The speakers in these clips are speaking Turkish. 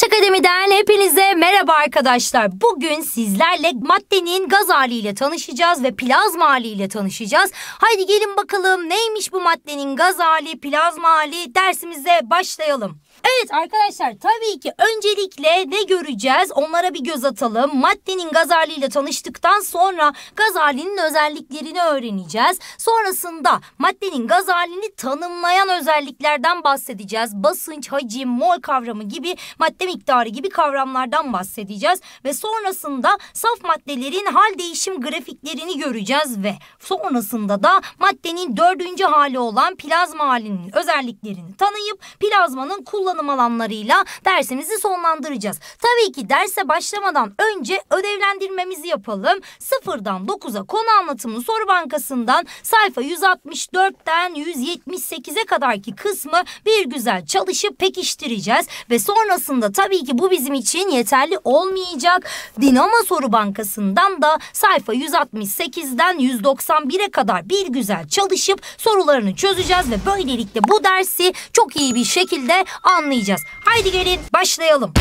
Güneş Akademi'den hepinize merhaba arkadaşlar. Bugün sizlerle maddenin gaz haliyle tanışacağız ve plazma haliyle tanışacağız. Haydi gelin bakalım neymiş bu maddenin gaz hali, plazma hali dersimize başlayalım. Evet arkadaşlar tabii ki öncelikle ne göreceğiz? Onlara bir göz atalım. Maddenin gaz haliyle tanıştıktan sonra gaz halinin özelliklerini öğreneceğiz. Sonrasında maddenin gaz halini tanımlayan özelliklerden bahsedeceğiz. Basınç, hacim, mol kavramı gibi madde miktarı gibi kavramlardan bahsedeceğiz. Ve sonrasında saf maddelerin hal değişim grafiklerini göreceğiz ve sonrasında da maddenin dördüncü hali olan plazma halinin özelliklerini tanıyıp plazmanın kullanımı kullanım alanlarıyla dersimizi sonlandıracağız. Tabii ki derse başlamadan önce ödevlendirmemizi yapalım. 0'dan 9'a konu anlatımı soru bankasından sayfa 164'ten 178'e kadarki kısmı bir güzel çalışıp pekiştireceğiz. Ve sonrasında tabii ki bu bizim için yeterli olmayacak. Dinama soru bankasından da sayfa 168'den 191'e kadar bir güzel çalışıp sorularını çözeceğiz ve böylelikle bu dersi çok iyi bir şekilde anlayacağız anlayacağız. Haydi gelin başlayalım.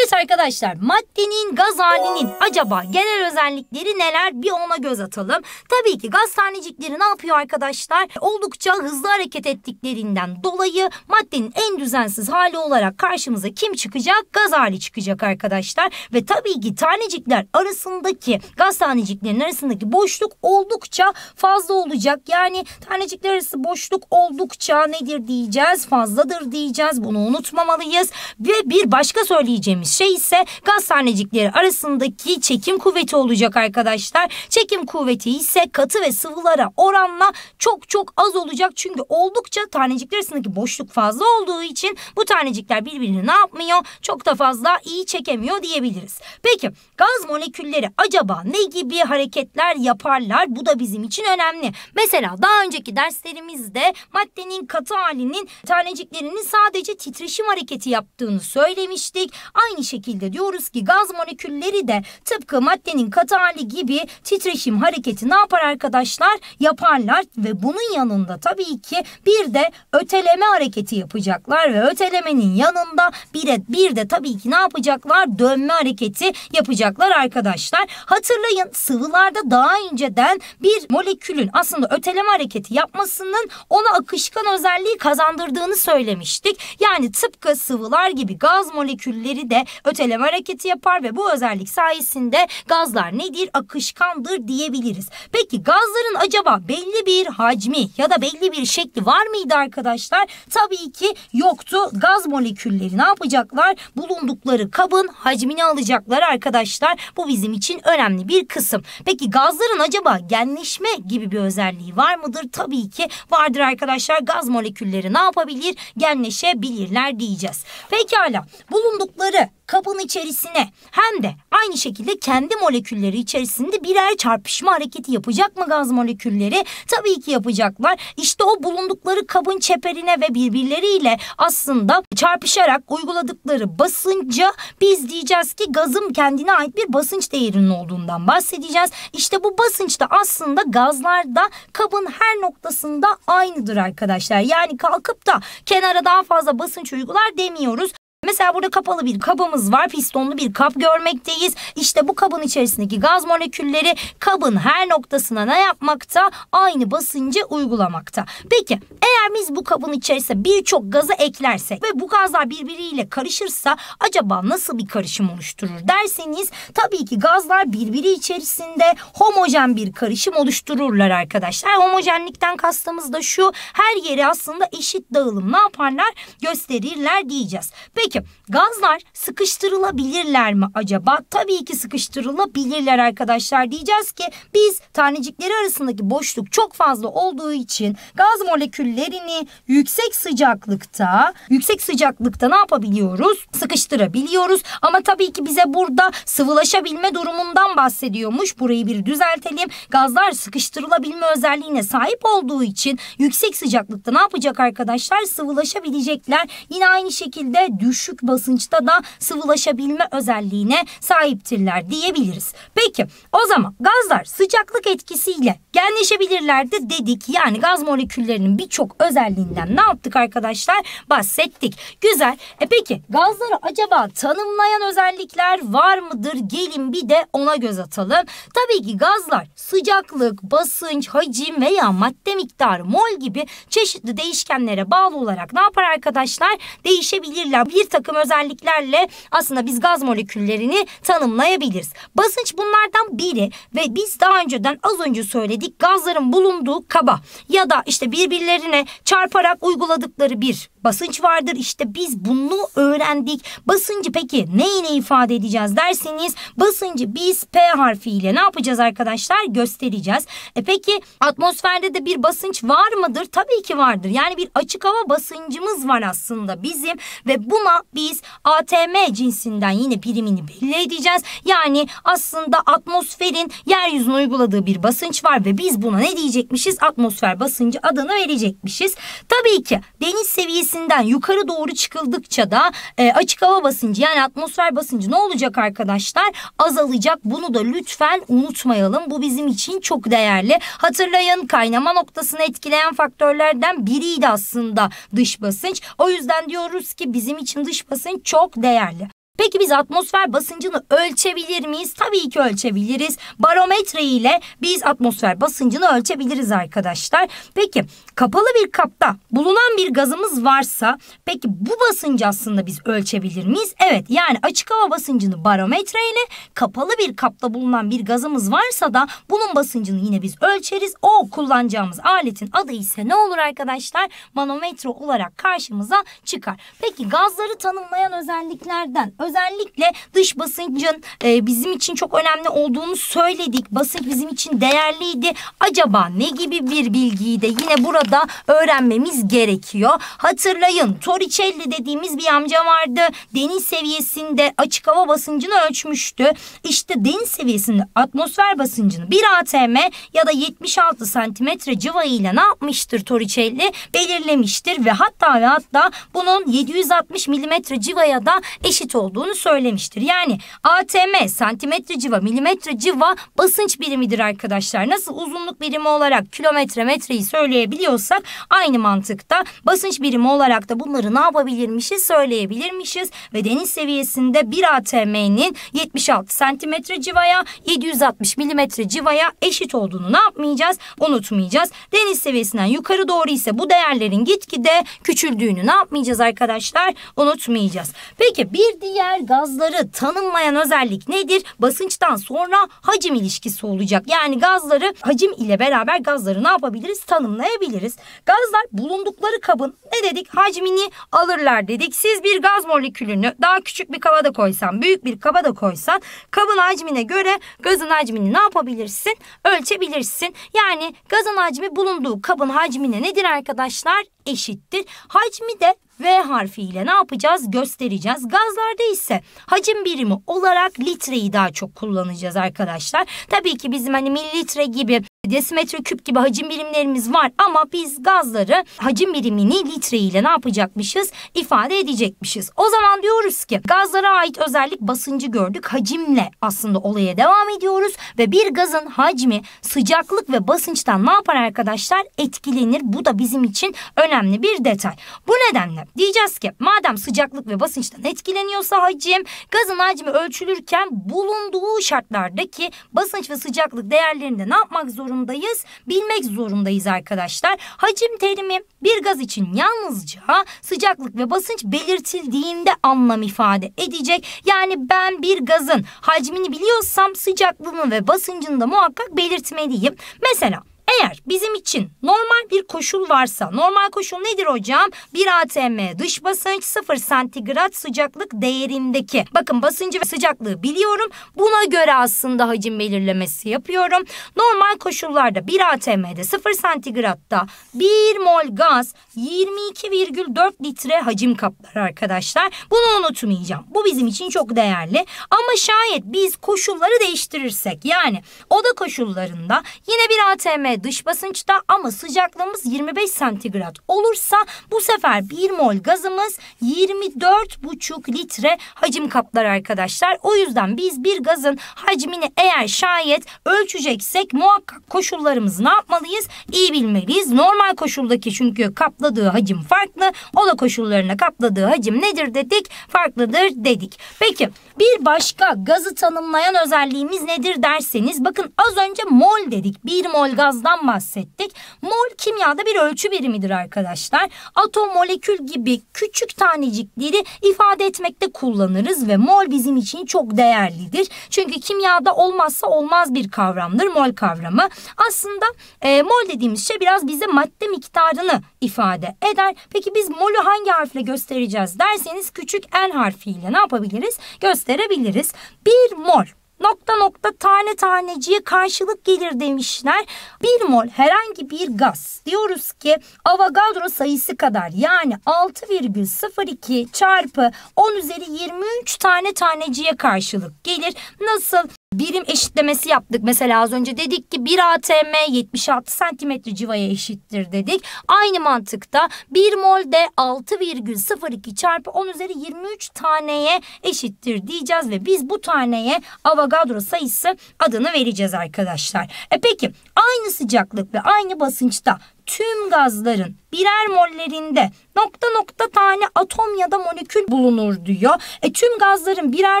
Evet arkadaşlar maddenin gaz halinin acaba genel özellikleri neler bir ona göz atalım. Tabii ki gaz tanecikleri ne yapıyor arkadaşlar? Oldukça hızlı hareket ettiklerinden dolayı maddenin en düzensiz hali olarak karşımıza kim çıkacak? Gaz hali çıkacak arkadaşlar. Ve tabii ki tanecikler arasındaki gaz taneciklerin arasındaki boşluk oldukça fazla olacak. Yani tanecikler arası boşluk oldukça nedir diyeceğiz fazladır diyeceğiz bunu unutmamalıyız. Ve bir başka söyleyeceğimiz dediğimiz şey ise gaz tanecikleri arasındaki çekim kuvveti olacak arkadaşlar. Çekim kuvveti ise katı ve sıvılara oranla çok çok az olacak. Çünkü oldukça tanecikler arasındaki boşluk fazla olduğu için bu tanecikler birbirini ne yapmıyor? Çok da fazla iyi çekemiyor diyebiliriz. Peki gaz molekülleri acaba ne gibi hareketler yaparlar? Bu da bizim için önemli. Mesela daha önceki derslerimizde maddenin katı halinin taneciklerinin sadece titreşim hareketi yaptığını söylemiştik. Aynı Aynı şekilde diyoruz ki gaz molekülleri de tıpkı maddenin katı hali gibi titreşim hareketi ne yapar arkadaşlar? Yaparlar ve bunun yanında tabii ki bir de öteleme hareketi yapacaklar ve ötelemenin yanında bir de, bir de tabii ki ne yapacaklar? Dönme hareketi yapacaklar arkadaşlar. Hatırlayın sıvılarda daha önceden bir molekülün aslında öteleme hareketi yapmasının ona akışkan özelliği kazandırdığını söylemiştik. Yani tıpkı sıvılar gibi gaz molekülleri de öteleme hareketi yapar ve bu özellik sayesinde gazlar nedir? Akışkandır diyebiliriz. Peki gazların acaba belli bir hacmi ya da belli bir şekli var mıydı arkadaşlar? Tabii ki yoktu. Gaz molekülleri ne yapacaklar? Bulundukları kabın hacmini alacaklar arkadaşlar. Bu bizim için önemli bir kısım. Peki gazların acaba genleşme gibi bir özelliği var mıdır? Tabii ki vardır arkadaşlar. Gaz molekülleri ne yapabilir? Genleşebilirler diyeceğiz. Pekala bulundukları kabın içerisine hem de aynı şekilde kendi molekülleri içerisinde birer çarpışma hareketi yapacak mı gaz molekülleri? Tabii ki yapacaklar. İşte o bulundukları kabın çeperine ve birbirleriyle aslında çarpışarak uyguladıkları basınca biz diyeceğiz ki gazın kendine ait bir basınç değerinin olduğundan bahsedeceğiz. İşte bu basınç da aslında gazlarda kabın her noktasında aynıdır arkadaşlar. Yani kalkıp da kenara daha fazla basınç uygular demiyoruz. Mesela burada kapalı bir kabımız var. Pistonlu bir kap görmekteyiz. İşte bu kabın içerisindeki gaz molekülleri kabın her noktasına ne yapmakta? Aynı basıncı uygulamakta. Peki eğer biz bu kabın içerisine birçok gazı eklersek ve bu gazlar birbiriyle karışırsa acaba nasıl bir karışım oluşturur derseniz tabii ki gazlar birbiri içerisinde homojen bir karışım oluştururlar arkadaşlar. Homojenlikten kastımız da şu her yeri aslında eşit dağılım ne yaparlar gösterirler diyeceğiz. Peki скамейке Gazlar sıkıştırılabilirler mi acaba? Tabii ki sıkıştırılabilirler arkadaşlar. Diyeceğiz ki biz tanecikleri arasındaki boşluk çok fazla olduğu için gaz moleküllerini yüksek sıcaklıkta, yüksek sıcaklıkta ne yapabiliyoruz? Sıkıştırabiliyoruz. Ama tabii ki bize burada sıvılaşabilme durumundan bahsediyormuş. Burayı bir düzeltelim. Gazlar sıkıştırılabilme özelliğine sahip olduğu için yüksek sıcaklıkta ne yapacak arkadaşlar? Sıvılaşabilecekler. Yine aynı şekilde düşük basınçta da sıvılaşabilme özelliğine sahiptirler diyebiliriz. Peki o zaman gazlar sıcaklık etkisiyle genleşebilirlerdi dedik. Yani gaz moleküllerinin birçok özelliğinden ne yaptık arkadaşlar? Bahsettik. Güzel. E peki gazları acaba tanımlayan özellikler var mıdır? Gelin bir de ona göz atalım. Tabii ki gazlar sıcaklık, basınç, hacim veya madde miktarı mol gibi çeşitli değişkenlere bağlı olarak ne yapar arkadaşlar? Değişebilirler. Bir takım özelliklerle aslında biz gaz moleküllerini tanımlayabiliriz. Basınç bunlardan biri ve biz daha önceden az önce söyledik gazların bulunduğu kaba ya da işte birbirlerine çarparak uyguladıkları bir basınç vardır. İşte biz bunu öğrendik. Basıncı peki neyle ifade edeceğiz derseniz basıncı biz P harfiyle ne yapacağız arkadaşlar? Göstereceğiz. E peki atmosferde de bir basınç var mıdır? Tabii ki vardır. Yani bir açık hava basıncımız var aslında bizim ve buna biz ATM cinsinden yine birimini belli edeceğiz. Yani aslında atmosferin yeryüzüne uyguladığı bir basınç var ve biz buna ne diyecekmişiz? Atmosfer basıncı adını verecekmişiz. Tabii ki deniz seviyesi tepesinden yukarı doğru çıkıldıkça da e, açık hava basıncı yani atmosfer basıncı ne olacak arkadaşlar? Azalacak. Bunu da lütfen unutmayalım. Bu bizim için çok değerli. Hatırlayın kaynama noktasını etkileyen faktörlerden biriydi aslında dış basınç. O yüzden diyoruz ki bizim için dış basınç çok değerli. Peki biz atmosfer basıncını ölçebilir miyiz? Tabii ki ölçebiliriz. Barometre ile biz atmosfer basıncını ölçebiliriz arkadaşlar. Peki kapalı bir kapta bulunan bir gazımız varsa peki bu basıncı aslında biz ölçebilir miyiz? Evet yani açık hava basıncını barometre ile kapalı bir kapta bulunan bir gazımız varsa da bunun basıncını yine biz ölçeriz. O kullanacağımız aletin adı ise ne olur arkadaşlar? Manometre olarak karşımıza çıkar. Peki gazları tanımlayan özelliklerden özellikle dış basıncın e, bizim için çok önemli olduğunu söyledik. Basınç bizim için değerliydi. Acaba ne gibi bir bilgiyi de yine burada öğrenmemiz gerekiyor. Hatırlayın Torricelli dediğimiz bir amca vardı. Deniz seviyesinde açık hava basıncını ölçmüştü. İşte deniz seviyesinde atmosfer basıncını 1 atm ya da 76 santimetre ile ne yapmıştır Torricelli? Belirlemiştir ve hatta ve hatta bunun 760 milimetre civaya da eşit oldu olduğunu söylemiştir. Yani ATM santimetre civa milimetre civa basınç birimidir arkadaşlar. Nasıl uzunluk birimi olarak kilometre metreyi söyleyebiliyorsak aynı mantıkta basınç birimi olarak da bunları ne yapabilirmişiz söyleyebilirmişiz. Ve deniz seviyesinde bir ATM'nin 76 santimetre civaya 760 milimetre civaya eşit olduğunu ne yapmayacağız unutmayacağız. Deniz seviyesinden yukarı doğru ise bu değerlerin gitgide küçüldüğünü ne yapmayacağız arkadaşlar unutmayacağız. Peki bir diğer Diğer gazları tanımlayan özellik nedir? Basınçtan sonra hacim ilişkisi olacak. Yani gazları hacim ile beraber gazları ne yapabiliriz? Tanımlayabiliriz. Gazlar bulundukları kabın ne dedik? Hacmini alırlar dedik. Siz bir gaz molekülünü daha küçük bir kaba da koysan, büyük bir kaba da koysan kabın hacmine göre gazın hacmini ne yapabilirsin? Ölçebilirsin. Yani gazın hacmi bulunduğu kabın hacmine nedir arkadaşlar? Eşittir. Hacmi de V harfiyle ne yapacağız? Göstereceğiz. Gazlarda ise hacim birimi olarak litreyi daha çok kullanacağız arkadaşlar. Tabii ki bizim hani mililitre gibi desimetre küp gibi hacim birimlerimiz var ama biz gazları hacim birimini litre ile ne yapacakmışız? ifade edecekmişiz. O zaman diyoruz ki gazlara ait özellik basıncı gördük. Hacimle aslında olaya devam ediyoruz ve bir gazın hacmi sıcaklık ve basınçtan ne yapar arkadaşlar? Etkilenir. Bu da bizim için önemli bir detay. Bu nedenle diyeceğiz ki madem sıcaklık ve basınçtan etkileniyorsa hacim gazın hacmi ölçülürken bulunduğu şartlardaki basınç ve sıcaklık değerlerinde ne yapmak zorunda? zorundayız, bilmek zorundayız arkadaşlar. Hacim terimi bir gaz için yalnızca sıcaklık ve basınç belirtildiğinde anlam ifade edecek. Yani ben bir gazın hacmini biliyorsam sıcaklığını ve basıncını da muhakkak belirtmeliyim. Mesela eğer bizim için normal bir koşul varsa, normal koşul nedir hocam? 1 atm dış basınç 0 santigrat sıcaklık değerindeki. Bakın basıncı ve sıcaklığı biliyorum. Buna göre aslında hacim belirlemesi yapıyorum. Normal koşullarda 1 atm'de 0 santigratta 1 mol gaz 22,4 litre hacim kaplar arkadaşlar. Bunu unutmayacağım. Bu bizim için çok değerli. Ama şayet biz koşulları değiştirirsek yani oda koşullarında yine 1 atm dış basınçta ama sıcaklığımız 25 santigrat olursa bu sefer 1 mol gazımız 24,5 litre hacim kaplar arkadaşlar. O yüzden biz bir gazın hacmini eğer şayet ölçeceksek muhakkak koşullarımızı ne yapmalıyız? İyi bilmeliyiz. Normal koşuldaki çünkü kapladığı hacim farklı. Ola koşullarına kapladığı hacim nedir dedik? Farklıdır dedik. Peki bir başka gazı tanımlayan özelliğimiz nedir derseniz bakın az önce mol dedik. 1 mol gazdan gazdan bahsettik. Mol kimyada bir ölçü birimidir arkadaşlar. Atom, molekül gibi küçük tanecikleri ifade etmekte kullanırız ve mol bizim için çok değerlidir. Çünkü kimyada olmazsa olmaz bir kavramdır mol kavramı. Aslında e, mol dediğimiz şey biraz bize madde miktarını ifade eder. Peki biz molü hangi harfle göstereceğiz derseniz küçük L harfiyle ne yapabiliriz? Gösterebiliriz. bir mol nokta nokta tane taneciye karşılık gelir demişler. Bir mol herhangi bir gaz diyoruz ki Avogadro sayısı kadar yani 6,02 çarpı 10 üzeri 23 tane taneciye karşılık gelir. Nasıl birim eşitlemesi yaptık. Mesela az önce dedik ki 1 atm 76 santimetre civaya eşittir dedik. Aynı mantıkta 1 mol de 6,02 çarpı 10 üzeri 23 taneye eşittir diyeceğiz ve biz bu taneye Avogadro sayısı adını vereceğiz arkadaşlar. E peki aynı sıcaklık ve aynı basınçta tüm gazların birer mollerinde nokta nokta tane atom ya da molekül bulunur diyor. E tüm gazların birer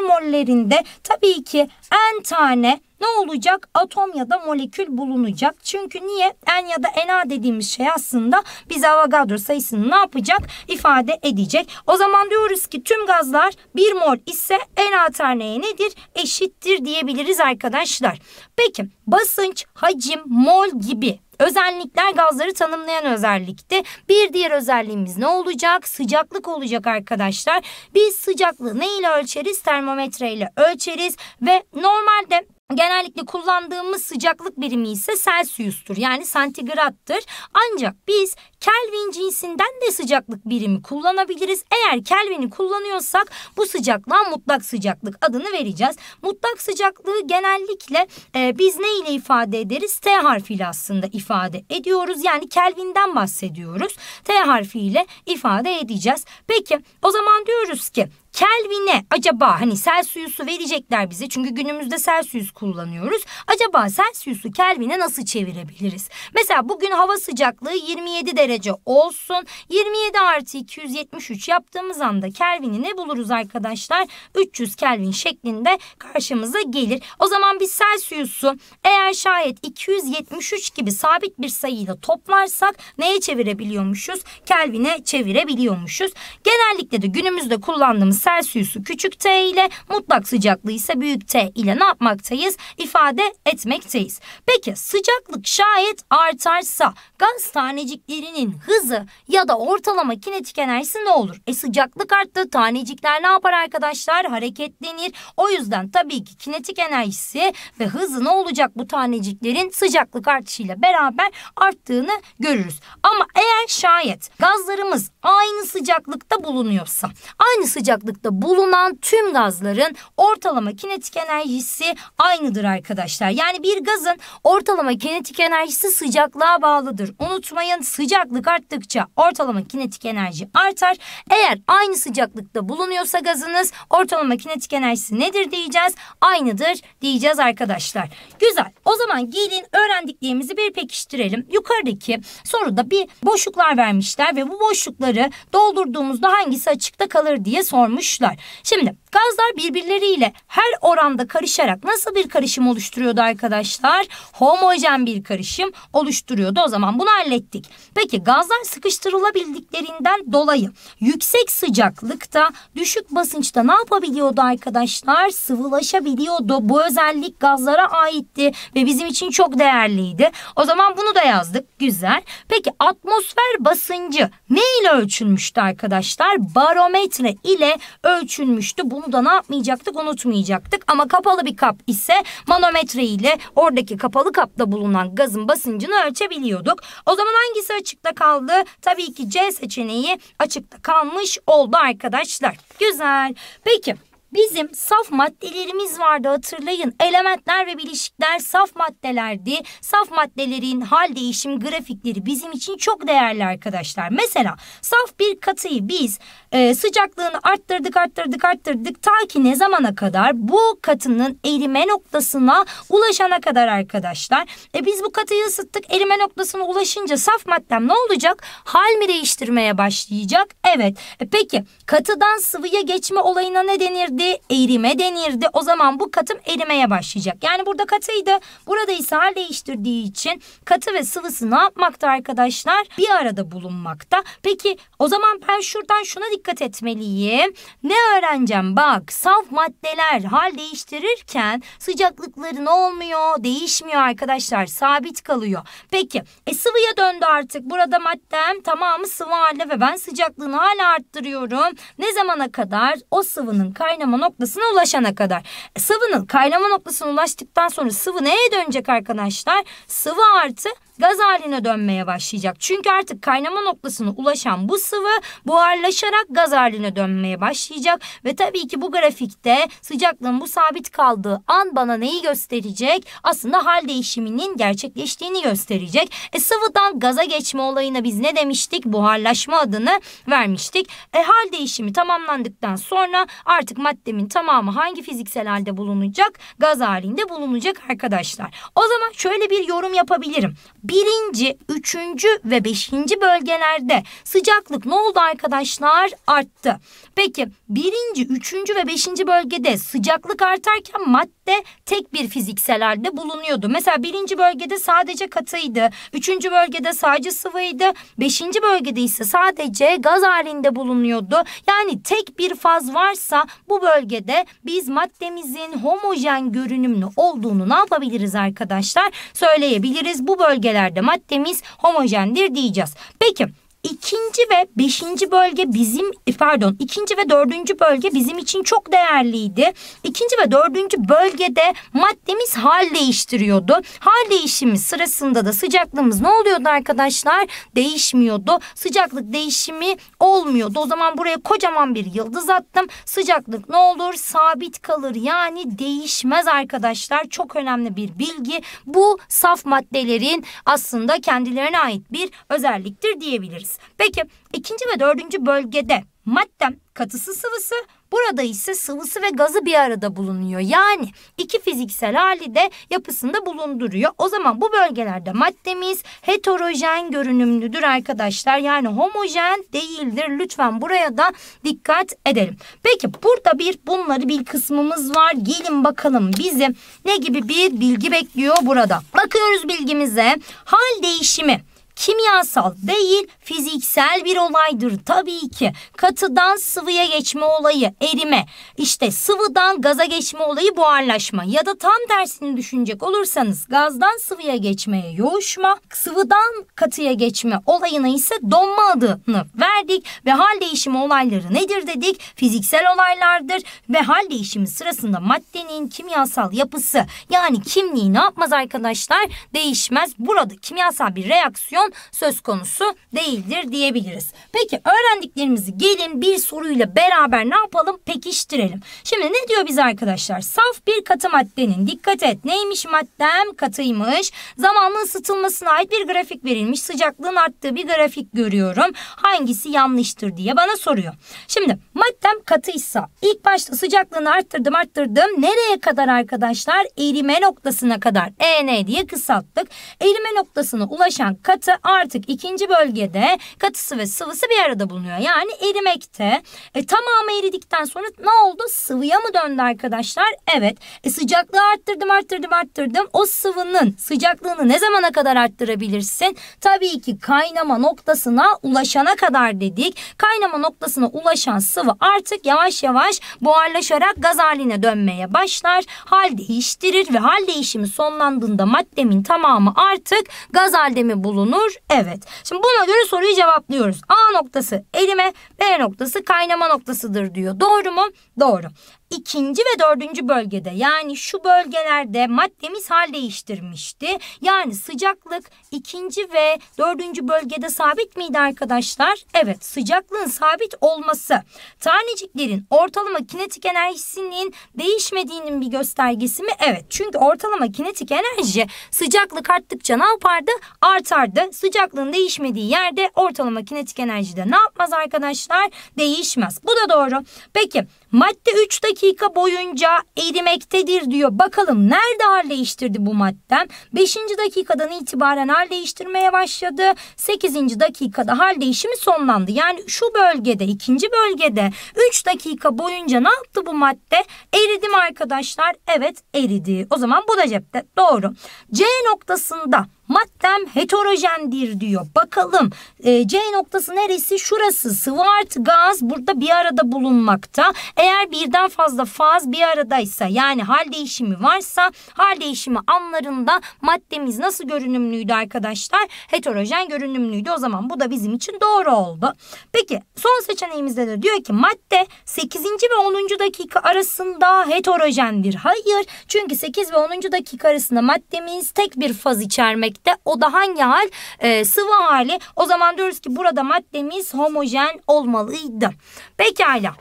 mollerinde tabii ki en tane ne olacak? Atom ya da molekül bulunacak. Çünkü niye? En ya da ena dediğimiz şey aslında bize Avogadro sayısını ne yapacak? ifade edecek. O zaman diyoruz ki tüm gazlar 1 mol ise ena terneğe nedir? Eşittir diyebiliriz arkadaşlar. Peki basınç, hacim, mol gibi Özellikler gazları tanımlayan özellikti. Bir diğer özelliğimiz ne olacak? Sıcaklık olacak arkadaşlar. Biz sıcaklığı ne ile ölçeriz? Termometre ile ölçeriz ve normalde genellikle kullandığımız sıcaklık birimi ise Celsius'tur yani santigrattır. Ancak biz Kelvin cinsinden de sıcaklık birimi kullanabiliriz. Eğer Kelvin'i kullanıyorsak bu sıcaklığa mutlak sıcaklık adını vereceğiz. Mutlak sıcaklığı genellikle e, biz ne ile ifade ederiz? T harfiyle aslında ifade ediyoruz. Yani Kelvin'den bahsediyoruz. T harfiyle ifade edeceğiz. Peki o zaman diyoruz ki Kelvin'e acaba hani Celsius'u verecekler bize çünkü günümüzde Celsius kullanıyoruz. Acaba Celsius'u Kelvin'e nasıl çevirebiliriz? Mesela bugün hava sıcaklığı 27 derece olsun. 27 artı 273 yaptığımız anda Kelvin'i ne buluruz arkadaşlar? 300 Kelvin şeklinde karşımıza gelir. O zaman biz Celsius'u eğer şayet 273 gibi sabit bir sayıyla toplarsak neye çevirebiliyormuşuz? Kelvin'e çevirebiliyormuşuz. Genellikle de günümüzde kullandığımız Celsius'u küçük T ile mutlak sıcaklığı ise büyük T ile ne yapmaktayız? İfade etmekteyiz. Peki sıcaklık şayet artarsa gaz taneciklerinin hızı ya da ortalama kinetik enerjisi ne olur? E sıcaklık arttı tanecikler ne yapar arkadaşlar? Hareketlenir. O yüzden tabii ki kinetik enerjisi ve hızı ne olacak bu taneciklerin sıcaklık artışıyla beraber arttığını görürüz. Ama eğer şayet gazlarımız aynı sıcaklıkta bulunuyorsa aynı sıcaklık varlıkta bulunan tüm gazların ortalama kinetik enerjisi aynıdır arkadaşlar. Yani bir gazın ortalama kinetik enerjisi sıcaklığa bağlıdır. Unutmayın sıcaklık arttıkça ortalama kinetik enerji artar. Eğer aynı sıcaklıkta bulunuyorsa gazınız ortalama kinetik enerjisi nedir diyeceğiz? Aynıdır diyeceğiz arkadaşlar. Güzel. O zaman gelin öğrendiklerimizi bir pekiştirelim. Yukarıdaki soruda bir boşluklar vermişler ve bu boşlukları doldurduğumuzda hangisi açıkta kalır diye sormuş oluşlar. Şimdi gazlar birbirleriyle her oranda karışarak nasıl bir karışım oluşturuyordu arkadaşlar? Homojen bir karışım oluşturuyordu. O zaman bunu hallettik. Peki gazlar sıkıştırılabildiklerinden dolayı yüksek sıcaklıkta, düşük basınçta ne yapabiliyordu arkadaşlar? Sıvılaşabiliyordu. Bu özellik gazlara aitti ve bizim için çok değerliydi. O zaman bunu da yazdık. Güzel. Peki atmosfer basıncı ne ile ölçülmüştü arkadaşlar? Barometre ile ölçülmüştü. Bunu da ne yapmayacaktık unutmayacaktık. Ama kapalı bir kap ise manometre ile oradaki kapalı kapta bulunan gazın basıncını ölçebiliyorduk. O zaman hangisi açıkta kaldı? Tabii ki C seçeneği açıkta kalmış oldu arkadaşlar. Güzel. Peki Bizim saf maddelerimiz vardı hatırlayın. Elementler ve bileşikler saf maddelerdi. Saf maddelerin hal değişim grafikleri bizim için çok değerli arkadaşlar. Mesela saf bir katıyı biz e, sıcaklığını arttırdık arttırdık arttırdık ta ki ne zamana kadar bu katının erime noktasına ulaşana kadar arkadaşlar. E, biz bu katıyı ısıttık erime noktasına ulaşınca saf maddem ne olacak? Hal mi değiştirmeye başlayacak? Evet. E, peki katıdan sıvıya geçme olayına ne denir? denirdi, erime denirdi. O zaman bu katım erimeye başlayacak. Yani burada katıydı. Burada ise hal değiştirdiği için katı ve sıvısı ne yapmakta arkadaşlar? Bir arada bulunmakta. Peki o zaman ben şuradan şuna dikkat etmeliyim. Ne öğreneceğim? Bak saf maddeler hal değiştirirken sıcaklıkları ne olmuyor? Değişmiyor arkadaşlar. Sabit kalıyor. Peki e, sıvıya döndü artık. Burada maddem tamamı sıvı halde ve ben sıcaklığını hala arttırıyorum. Ne zamana kadar o sıvının kaynama kaynama noktasına ulaşana kadar. Sıvının kaynama noktasına ulaştıktan sonra sıvı neye dönecek arkadaşlar? Sıvı artı gaz haline dönmeye başlayacak. Çünkü artık kaynama noktasına ulaşan bu sıvı buharlaşarak gaz haline dönmeye başlayacak ve tabii ki bu grafikte sıcaklığın bu sabit kaldığı an bana neyi gösterecek? Aslında hal değişiminin gerçekleştiğini gösterecek. E sıvıdan gaza geçme olayına biz ne demiştik? Buharlaşma adını vermiştik. E hal değişimi tamamlandıktan sonra artık maddemin tamamı hangi fiziksel halde bulunacak? Gaz halinde bulunacak arkadaşlar. O zaman şöyle bir yorum yapabilirim birinci, üçüncü ve beşinci bölgelerde sıcaklık ne oldu arkadaşlar? Arttı. Peki birinci, üçüncü ve beşinci bölgede sıcaklık artarken madde de tek bir fiziksel halde bulunuyordu. Mesela birinci bölgede sadece katıydı. Üçüncü bölgede sadece sıvıydı. Beşinci bölgede ise sadece gaz halinde bulunuyordu. Yani tek bir faz varsa bu bölgede biz maddemizin homojen görünümlü olduğunu ne yapabiliriz arkadaşlar? Söyleyebiliriz. Bu bölgelerde maddemiz homojendir diyeceğiz. Peki ikinci ve beşinci bölge bizim pardon ikinci ve dördüncü bölge bizim için çok değerliydi. İkinci ve dördüncü bölgede maddemiz hal değiştiriyordu. Hal değişimi sırasında da sıcaklığımız ne oluyordu arkadaşlar? Değişmiyordu. Sıcaklık değişimi olmuyordu. O zaman buraya kocaman bir yıldız attım. Sıcaklık ne olur? Sabit kalır. Yani değişmez arkadaşlar. Çok önemli bir bilgi. Bu saf maddelerin aslında kendilerine ait bir özelliktir diyebiliriz. Peki ikinci ve dördüncü bölgede maddem katısı sıvısı burada ise sıvısı ve gazı bir arada bulunuyor. Yani iki fiziksel hali de yapısında bulunduruyor. O zaman bu bölgelerde maddemiz heterojen görünümlüdür arkadaşlar. Yani homojen değildir. Lütfen buraya da dikkat edelim. Peki burada bir bunları bil kısmımız var. Gelin bakalım bizi ne gibi bir bilgi bekliyor burada. Bakıyoruz bilgimize. Hal değişimi kimyasal değil fiziksel bir olaydır tabii ki. Katıdan sıvıya geçme olayı erime, işte sıvıdan gaza geçme olayı buharlaşma ya da tam tersini düşünecek olursanız gazdan sıvıya geçmeye yoğuşma, sıvıdan katıya geçme olayına ise donma adını verdik ve hal değişimi olayları nedir dedik? Fiziksel olaylardır ve hal değişimi sırasında maddenin kimyasal yapısı yani kimliği ne yapmaz arkadaşlar? Değişmez. Burada kimyasal bir reaksiyon durum söz konusu değildir diyebiliriz. Peki öğrendiklerimizi gelin bir soruyla beraber ne yapalım? Pekiştirelim. Şimdi ne diyor bize arkadaşlar? Saf bir katı maddenin dikkat et neymiş maddem katıymış. Zamanlı ısıtılmasına ait bir grafik verilmiş. Sıcaklığın arttığı bir grafik görüyorum. Hangisi yanlıştır diye bana soruyor. Şimdi maddem katıysa ilk başta sıcaklığını arttırdım arttırdım. Nereye kadar arkadaşlar? Erime noktasına kadar. EN diye kısalttık. Erime noktasına ulaşan katı artık ikinci bölgede katısı ve sıvısı bir arada bulunuyor. Yani erimekte. E, tamamı eridikten sonra ne oldu? Sıvıya mı döndü arkadaşlar? Evet. E, sıcaklığı arttırdım arttırdım arttırdım. O sıvının sıcaklığını ne zamana kadar arttırabilirsin? Tabii ki kaynama noktasına ulaşana kadar dedik. Kaynama noktasına ulaşan sıvı artık yavaş yavaş buharlaşarak gaz haline dönmeye başlar. Hal değiştirir ve hal değişimi sonlandığında maddemin tamamı artık gaz halde mi bulunur? mudur? Evet. Şimdi buna göre soruyu cevaplıyoruz. A noktası erime, B noktası kaynama noktasıdır diyor. Doğru mu? Doğru ikinci ve dördüncü bölgede yani şu bölgelerde maddemiz hal değiştirmişti. Yani sıcaklık ikinci ve dördüncü bölgede sabit miydi arkadaşlar? Evet sıcaklığın sabit olması taneciklerin ortalama kinetik enerjisinin değişmediğinin bir göstergesi mi? Evet çünkü ortalama kinetik enerji sıcaklık arttıkça ne yapardı? Artardı. Sıcaklığın değişmediği yerde ortalama kinetik enerji de ne yapmaz arkadaşlar? Değişmez. Bu da doğru. Peki Madde 3 dakika boyunca erimektedir diyor. Bakalım nerede hal değiştirdi bu madde? 5. dakikadan itibaren hal değiştirmeye başladı. 8. dakikada hal değişimi sonlandı. Yani şu bölgede, ikinci bölgede 3 dakika boyunca ne yaptı bu madde? Eridi arkadaşlar? Evet eridi. O zaman bu da cepte. Doğru. C noktasında maddem heterojendir diyor. Bakalım e, C noktası neresi? Şurası sıvı artı gaz burada bir arada bulunmakta. Eğer birden fazla faz bir aradaysa yani hal değişimi varsa hal değişimi anlarında maddemiz nasıl görünümlüydü arkadaşlar? Heterojen görünümlüydü. O zaman bu da bizim için doğru oldu. Peki son seçeneğimizde de diyor ki madde 8. ve 10. dakika arasında heterojendir. Hayır çünkü 8 ve 10. dakika arasında maddemiz tek bir faz içermek birlikte. O da hangi hal? E, sıvı hali. O zaman diyoruz ki burada maddemiz homojen olmalıydı. Pekala.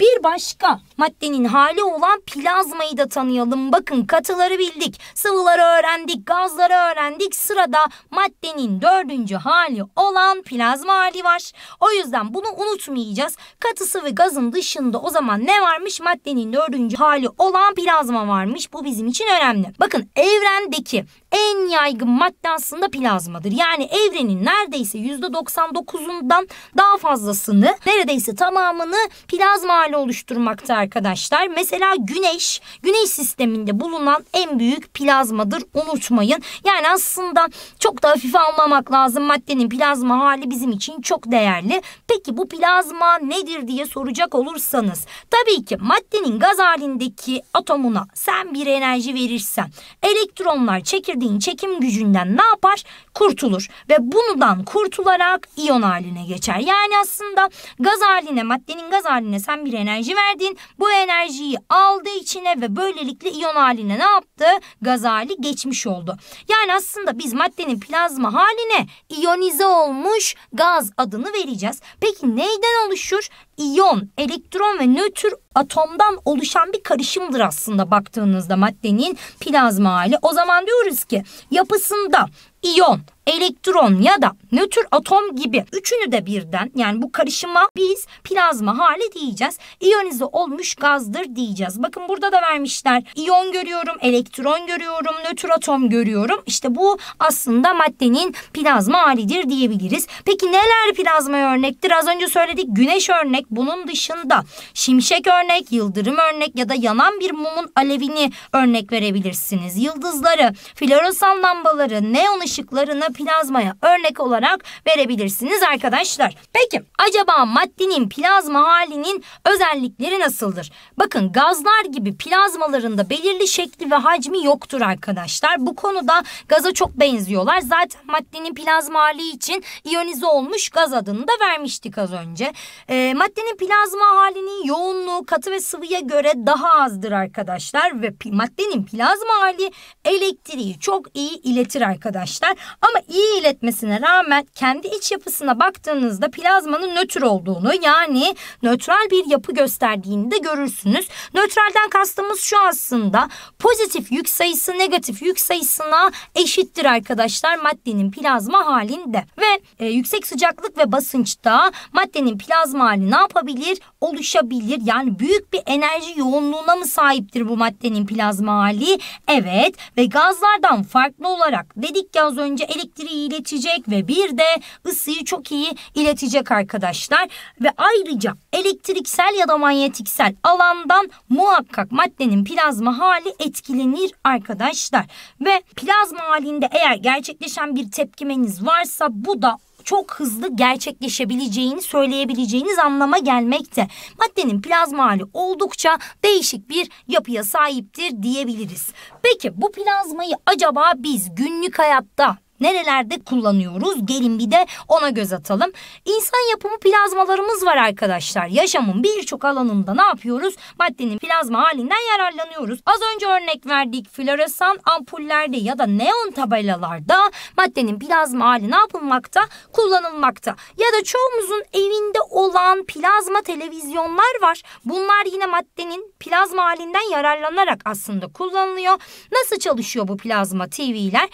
Bir başka maddenin hali olan plazmayı da tanıyalım. Bakın katıları bildik, sıvıları öğrendik, gazları öğrendik. Sırada maddenin dördüncü hali olan plazma hali var. O yüzden bunu unutmayacağız. Katısı ve gazın dışında o zaman ne varmış? Maddenin dördüncü hali olan plazma varmış. Bu bizim için önemli. Bakın evrendeki en yaygın madde aslında plazmadır. Yani evrenin neredeyse %99'undan daha fazlasını neredeyse tamamını plazma hali oluşturmakta arkadaşlar. Mesela güneş, güneş sisteminde bulunan en büyük plazmadır unutmayın. Yani aslında çok da hafife almamak lazım. Maddenin plazma hali bizim için çok değerli. Peki bu plazma nedir diye soracak olursanız tabii ki maddenin gaz halindeki atomuna sen bir enerji verirsen elektronlar çekirdeği verdiğin çekim gücünden ne yapar? Kurtulur ve bundan kurtularak iyon haline geçer. Yani aslında gaz haline, maddenin gaz haline sen bir enerji verdin. Bu enerjiyi aldı içine ve böylelikle iyon haline ne yaptı? Gaz hali geçmiş oldu. Yani aslında biz maddenin plazma haline iyonize olmuş gaz adını vereceğiz. Peki neyden oluşur? iyon, elektron ve nötr atomdan oluşan bir karışımdır aslında baktığınızda maddenin plazma hali. O zaman diyoruz ki yapısında iyon, elektron ya da nötr atom gibi üçünü de birden yani bu karışıma biz plazma hali diyeceğiz. İyonize olmuş gazdır diyeceğiz. Bakın burada da vermişler. İyon görüyorum, elektron görüyorum, nötr atom görüyorum. İşte bu aslında maddenin plazma halidir diyebiliriz. Peki neler plazma örnektir? Az önce söyledik güneş örnek. Bunun dışında şimşek örnek, yıldırım örnek ya da yanan bir mumun alevini örnek verebilirsiniz. Yıldızları, floresan lambaları, neon ışıklarını plazmaya örnek olarak verebilirsiniz arkadaşlar. Peki acaba maddenin plazma halinin özellikleri nasıldır? Bakın gazlar gibi plazmalarında belirli şekli ve hacmi yoktur arkadaşlar. Bu konuda gaza çok benziyorlar. Zaten maddenin plazma hali için iyonize olmuş gaz adını da vermiştik az önce. E, maddenin plazma halinin yoğunluğu katı ve sıvıya göre daha azdır arkadaşlar ve maddenin plazma hali elektriği çok iyi iletir arkadaşlar. Ama iyi iletmesine rağmen kendi iç yapısına baktığınızda plazmanın nötr olduğunu yani nötral bir yapı gösterdiğini de görürsünüz. Nötralden kastımız şu aslında pozitif yük sayısı negatif yük sayısına eşittir arkadaşlar maddenin plazma halinde. Ve e, yüksek sıcaklık ve basınçta maddenin plazma hali ne yapabilir? Oluşabilir. Yani büyük bir enerji yoğunluğuna mı sahiptir bu maddenin plazma hali? Evet ve gazlardan farklı olarak dedik ya az önce elektrik elektriği iletecek ve bir de ısıyı çok iyi iletecek arkadaşlar. Ve ayrıca elektriksel ya da manyetiksel alandan muhakkak maddenin plazma hali etkilenir arkadaşlar. Ve plazma halinde eğer gerçekleşen bir tepkimeniz varsa bu da çok hızlı gerçekleşebileceğini söyleyebileceğiniz anlama gelmekte. Maddenin plazma hali oldukça değişik bir yapıya sahiptir diyebiliriz. Peki bu plazmayı acaba biz günlük hayatta Nerelerde kullanıyoruz? Gelin bir de ona göz atalım. İnsan yapımı plazmalarımız var arkadaşlar. Yaşamın birçok alanında ne yapıyoruz? Maddenin plazma halinden yararlanıyoruz. Az önce örnek verdik. Floresan ampullerde ya da neon tabelalarda maddenin plazma hali ne yapılmakta? Kullanılmakta. Ya da çoğumuzun evinde olan plazma televizyonlar var. Bunlar yine maddenin plazma halinden yararlanarak aslında kullanılıyor. Nasıl çalışıyor bu plazma TV'ler?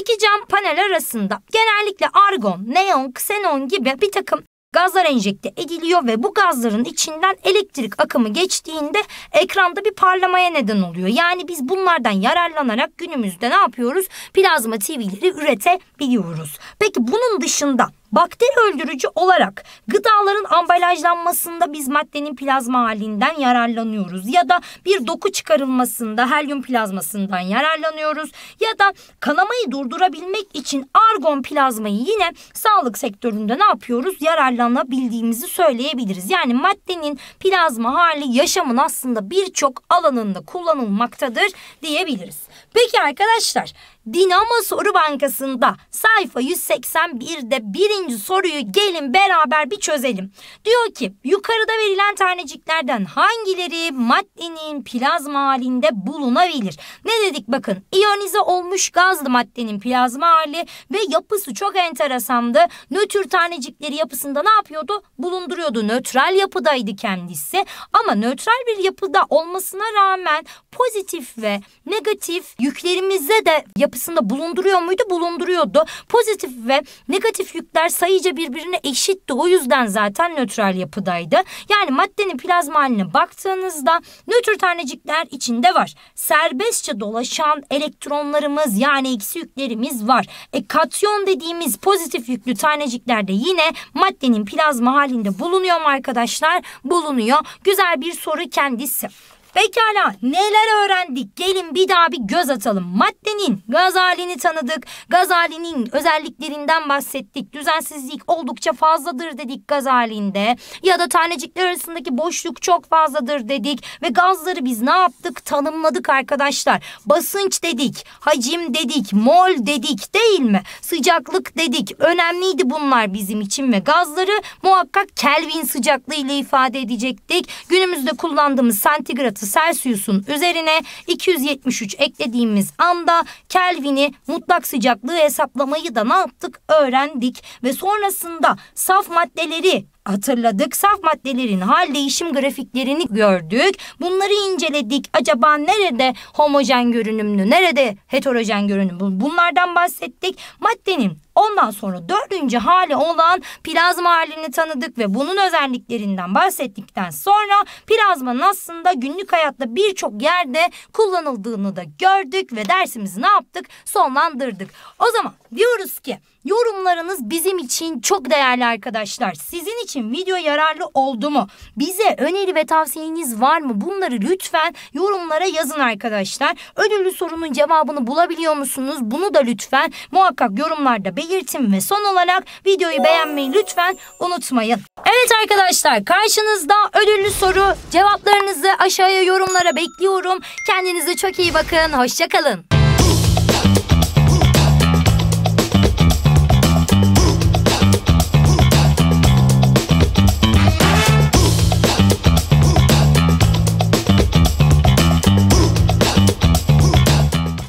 İki cam panel arasında genellikle argon, neon, ksenon gibi bir takım gazlar enjekte ediliyor ve bu gazların içinden elektrik akımı geçtiğinde ekranda bir parlamaya neden oluyor. Yani biz bunlardan yararlanarak günümüzde ne yapıyoruz? Plazma TV'leri üretebiliyoruz. Peki bunun dışında Bakteri öldürücü olarak gıdaların ambalajlanmasında biz maddenin plazma halinden yararlanıyoruz. Ya da bir doku çıkarılmasında helyum plazmasından yararlanıyoruz. Ya da kanamayı durdurabilmek için argon plazmayı yine sağlık sektöründe ne yapıyoruz? Yararlanabildiğimizi söyleyebiliriz. Yani maddenin plazma hali yaşamın aslında birçok alanında kullanılmaktadır diyebiliriz. Peki arkadaşlar Dinamo Soru Bankası'nda sayfa 181'de birinci soruyu gelin beraber bir çözelim. Diyor ki yukarıda verilen taneciklerden hangileri maddenin plazma halinde bulunabilir? Ne dedik bakın iyonize olmuş gazlı maddenin plazma hali ve yapısı çok enteresandı. Nötr tanecikleri yapısında ne yapıyordu? Bulunduruyordu. Nötral yapıdaydı kendisi ama nötral bir yapıda olmasına rağmen pozitif ve negatif yüklerimize de yapı yapısında bulunduruyor muydu? Bulunduruyordu. Pozitif ve negatif yükler sayıca birbirine eşitti. O yüzden zaten nötral yapıdaydı. Yani maddenin plazma haline baktığınızda nötr tanecikler içinde var. Serbestçe dolaşan elektronlarımız yani eksi yüklerimiz var. E katyon dediğimiz pozitif yüklü tanecikler de yine maddenin plazma halinde bulunuyor mu arkadaşlar? Bulunuyor. Güzel bir soru kendisi. Pekala neler öğrendik? Gelin bir daha bir göz atalım. Maddenin gaz halini tanıdık. Gaz halinin özelliklerinden bahsettik. Düzensizlik oldukça fazladır dedik gaz halinde. Ya da tanecikler arasındaki boşluk çok fazladır dedik. Ve gazları biz ne yaptık? Tanımladık arkadaşlar. Basınç dedik, hacim dedik, mol dedik değil mi? Sıcaklık dedik. Önemliydi bunlar bizim için ve gazları muhakkak Kelvin sıcaklığı ile ifade edecektik. Günümüzde kullandığımız santigrat artı Celsius'un üzerine 273 eklediğimiz anda Kelvin'i mutlak sıcaklığı hesaplamayı da ne yaptık? Öğrendik ve sonrasında saf maddeleri hatırladık. Saf maddelerin hal değişim grafiklerini gördük. Bunları inceledik. Acaba nerede homojen görünümlü, nerede heterojen görünümlü? Bunlardan bahsettik. Maddenin Ondan sonra dördüncü hali olan plazma halini tanıdık ve bunun özelliklerinden bahsettikten sonra plazmanın aslında günlük hayatta birçok yerde kullanıldığını da gördük ve dersimizi ne yaptık? Sonlandırdık. O zaman diyoruz ki Yorumlarınız bizim için çok değerli arkadaşlar. Sizin için video yararlı oldu mu? Bize öneri ve tavsiyeniz var mı? Bunları lütfen yorumlara yazın arkadaşlar. Ödüllü sorunun cevabını bulabiliyor musunuz? Bunu da lütfen muhakkak yorumlarda belirtin ve son olarak videoyu beğenmeyi lütfen unutmayın. Evet arkadaşlar karşınızda ödüllü soru. Cevaplarınızı aşağıya yorumlara bekliyorum. Kendinize çok iyi bakın. Hoşçakalın.